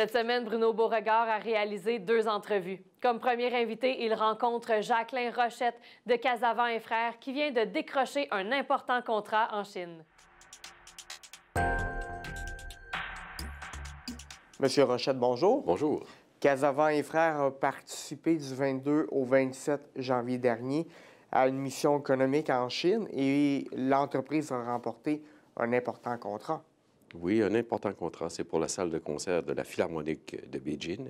Cette semaine, Bruno Beauregard a réalisé deux entrevues. Comme premier invité, il rencontre Jacqueline Rochette de Casavant et Frères qui vient de décrocher un important contrat en Chine. Monsieur Rochette, bonjour. Bonjour. Casavant et Frères a participé du 22 au 27 janvier dernier à une mission économique en Chine et l'entreprise a remporté un important contrat. Oui, un important contrat, c'est pour la salle de concert de la Philharmonique de Beijing,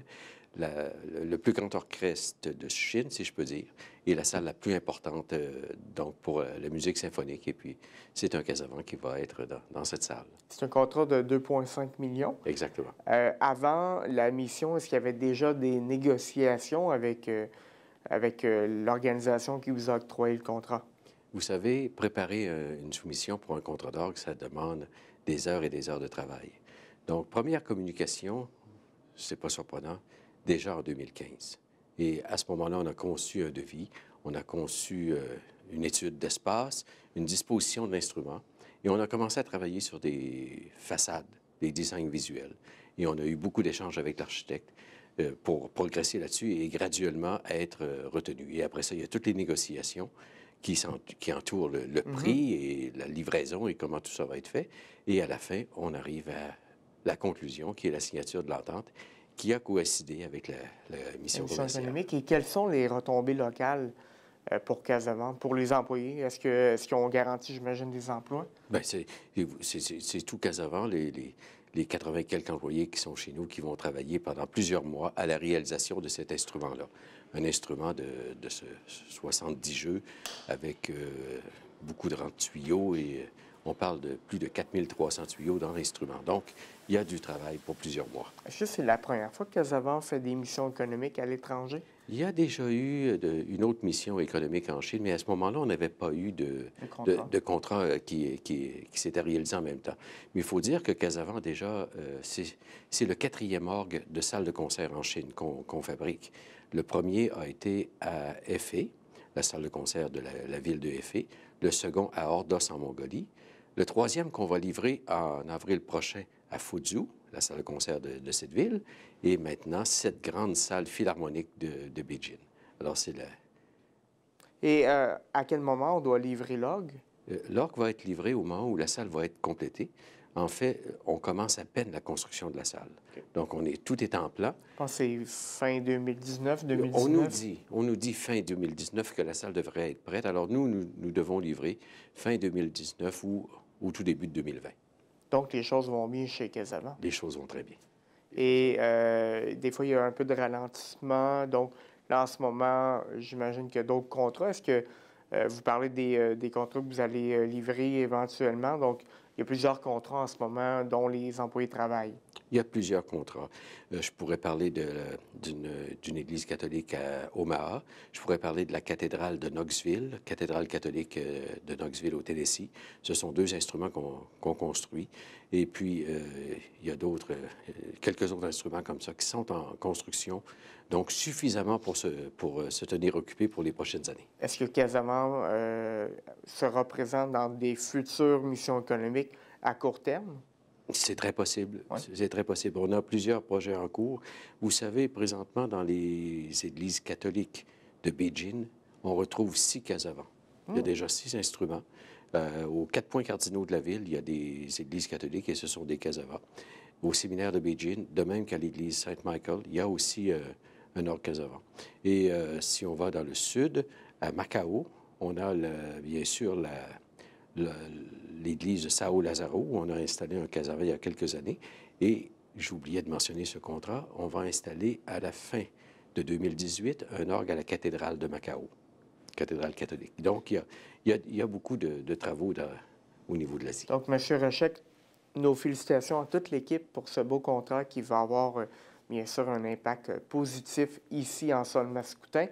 le plus grand orchestre de Chine, si je peux dire, et la salle la plus importante euh, donc pour euh, la musique symphonique. Et puis, c'est un avant qui va être dans, cette salle. C'est un contrat de 2,5 millions. Exactement. Euh, avant la mission, est-ce qu'il y avait déjà des négociations avec, avec l'organisation qui vous a octroyé le contrat? Vous savez, préparer euh, une soumission pour un contrat d'orgue, ça demande des heures et des heures de travail. Donc, première communication, c'est pas surprenant, déjà en 2015. Et à ce moment-là, on a conçu un devis, on a conçu euh, une étude d'espace, une disposition de l'instrument, et on a commencé à travailler sur des façades, des designs visuels. Et on a eu beaucoup d'échanges avec l'architecte euh, pour progresser là-dessus et graduellement être retenu. Et après ça, il y a toutes les négociations qui, qui entoure le, mhm. prix et la livraison et comment tout ça va être fait. Et à la fin, on arrive à la conclusion, qui est la signature de l'entente, qui a coïncidé avec la, la mission Et quelles sont les retombées locales euh, pour Casavant, pour les employés? Est-ce qu'ils est ont garanti, j'imagine, des emplois? Bien, c'est tout Casavant. Les, les, les 80 quelques employés qui sont chez nous, qui vont travailler pendant plusieurs mois à la réalisation de cet instrument-là un instrument de, ce 70 jeux avec euh, beaucoup de rangs de tuyaux et euh, on parle de plus de 4300 tuyaux dans l'instrument. Donc, il y a du travail pour plusieurs mois. Est-ce que c'est la première fois que avons fait des missions économiques à l'étranger? Il y a déjà eu euh, une autre mission économique en Chine, mais à ce moment-là, on n'avait pas eu de, de, contrat, euh, qui, qui, qui s'était réalisé en même temps. Mais il faut dire que Casavant, déjà, euh, c'est le quatrième orgue de salle de concert en Chine qu'on fabrique. Le premier a été à effet la salle de concert de la, ville de effet Le second à Ordos en Mongolie. Le troisième qu'on va livrer en avril prochain à Fuzhou, la salle de concert de, cette ville, et maintenant cette grande salle philharmonique de, Beijing. Alors, c'est la... Et euh, à quel moment on doit livrer l'orgue? Euh, l'orgue va être livré au moment où la salle va être complétée. En fait, on commence à peine la construction de la salle. Donc, on est, tout est en plat. Je c'est fin 2019, 2019. On nous, dit, on nous dit fin 2019 que la salle devrait être prête. Alors, nous, nous devons livrer fin 2019 ou au tout début de 2020. Donc, les choses vont mieux chez Casavant. Les choses vont très bien. Et euh, des fois, il y a un peu de ralentissement. Donc, là, en ce moment, j'imagine qu'il y a d'autres contrats. Est-ce que euh, vous parlez euh, des, contrats que vous allez livrer éventuellement? Donc, il y a plusieurs contrats en ce moment dont les employés travaillent. Il y a plusieurs contrats. Euh, je pourrais parler d'une église catholique à Omaha. Je pourrais parler de la cathédrale de Knoxville, cathédrale catholique euh, de Knoxville au Tennessee. Ce sont deux instruments qu'on construit. Et puis, euh, il y a d'autres, quelques autres instruments comme ça qui sont en construction. Donc, suffisamment pour se, pour se tenir occupé pour les prochaines années. Est-ce que Casamance sera présent dans des futures missions économiques à court terme? C'est très possible. C'est très possible. On a plusieurs projets en cours. Vous savez, présentement, dans les églises catholiques de Beijing, on retrouve six casavans. Il y a oh. déjà six instruments. Euh, aux quatre points cardinaux de la ville, il y a des églises catholiques et ce sont des casavans. Au séminaire de Beijing, de même qu'à l'église Saint-Michael, il y a aussi euh, un autre casavant. Et euh, si on va dans le sud, à Macao, on a le, bien sûr la, la, l'église de Sao Lazaro, où on a installé un casaré il y a quelques années. Et j'oubliais de mentionner ce contrat, on va installer à la fin de 2018 un orgue à la cathédrale de Macao, cathédrale catholique. Donc, il y a, beaucoup de, travaux au niveau de l'Asie. Donc, M. Rochek, nos félicitations à toute l'équipe pour ce beau contrat qui va avoir, euh, bien sûr, un impact euh, positif ici en Sol Mascoutin.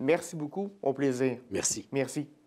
Merci beaucoup. Au plaisir. Merci. Merci.